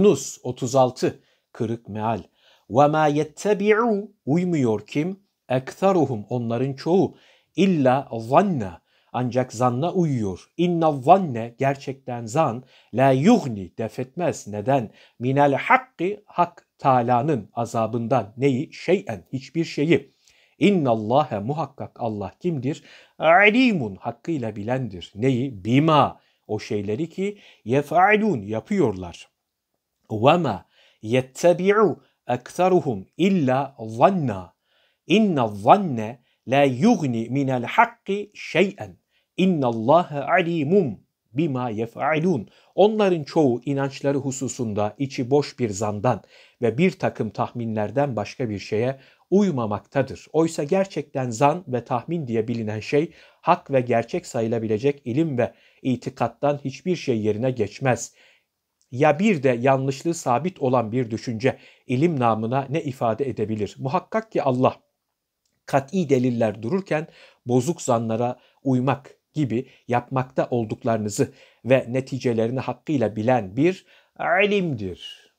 Yunus 36 kırık meal. Ve ma yettebi'u uymuyor kim? Ektaruhum onların çoğu illa zanna ancak zanna uyuyor. İnna zanne gerçekten zan la yuhni defetmez. Neden? Minel hakki hak talanın azabından neyi? Şeyen hiçbir şeyi. İnna Allah'a muhakkak Allah kimdir? Alimun hakkıyla bilendir. Neyi? Bima o şeyleri ki yef'alun yapıyorlar. وَمَا يَتَّبِعُ اَكْثَرُهُمْ اِلَّا ظَنَّا اِنَّ الظَّنَّ لَا يُغْنِ مِنَ الْحَقِّ شَيْئًا اِنَّ اللّٰهَ عَلِيمٌ bima yef'alun. Onların çoğu inançları hususunda içi boş bir zandan ve bir takım tahminlerden başka bir şeye uymamaktadır. Oysa gerçekten zan ve tahmin diye bilinen şey hak ve gerçek sayılabilecek ilim ve itikattan hiçbir şey yerine geçmez ya bir de yanlışlığı sabit olan bir düşünce ilim namına ne ifade edebilir? Muhakkak ki Allah kat'i deliller dururken bozuk zanlara uymak gibi yapmakta olduklarınızı ve neticelerini hakkıyla bilen bir ilimdir.